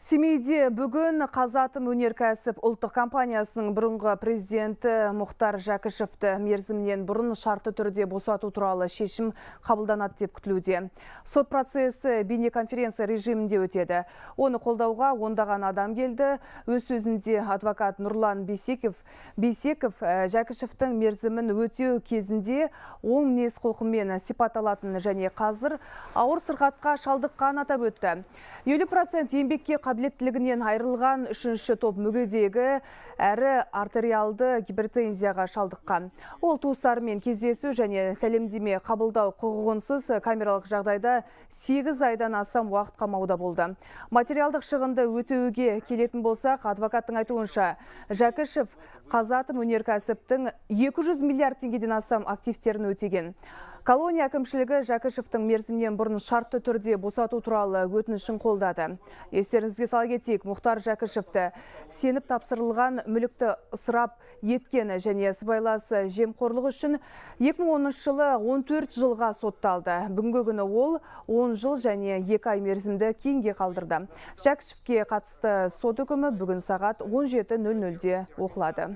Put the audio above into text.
Семейде бүгін Қазатым өнеркәсіп ұлттық компаниясының бұрынғы президенті Мұхтар Жәкішевті мерзімнен бұрын шарты түрде босату туралы шешім қабылданады деп күтілуде. Сот процесі бейнеконференция режимінде өтеді. Оны қолдауға ондаған адам келді. Өз сөзінде адвокат Нұрлан Бейсеков, Бейсеков э, Жәкішевтің мерзімін өтеу кезінде оң мінез құлқымен сипатталатынын және қазір ауыр сырқатқа шалдыққан атап өтті. 50% еңбекке қабілеттілігінен айырылған үшінші топ мүгедегі әрі артериалды гипертензияға шалдыққан. Ол туыстарымен кездесу және сәлемдеме қабылдау құқығынсыз камералық жағдайда 8 айдан астам уақыт қамауда болды. Материалдық шығынды өтеуге келетін болсақ, адвокаттың айтуынша Жәкішев қазатым өнеркәсіптің 200 миллиард теңгеден астам активтерін өтеген. Колония әкімшілігі Жәкішевтің мерзімнен бұрын шартты түрде босату туралы өтінішін қолдады. Естеріңізге сала кетейік, Мұхтар Жәкішевті сеніп тапсырылған мүлікті ысырап еткені және сыбайлас жемқорлық үшін 2010 жылы 14 жылға сотталды. Бүгінгі күні ол 10 жыл және 2 ай мерзімді кейінге қалдырды. Жәкішевке қатысты сот үкімі бүгін сағат 17.00-де оқылады.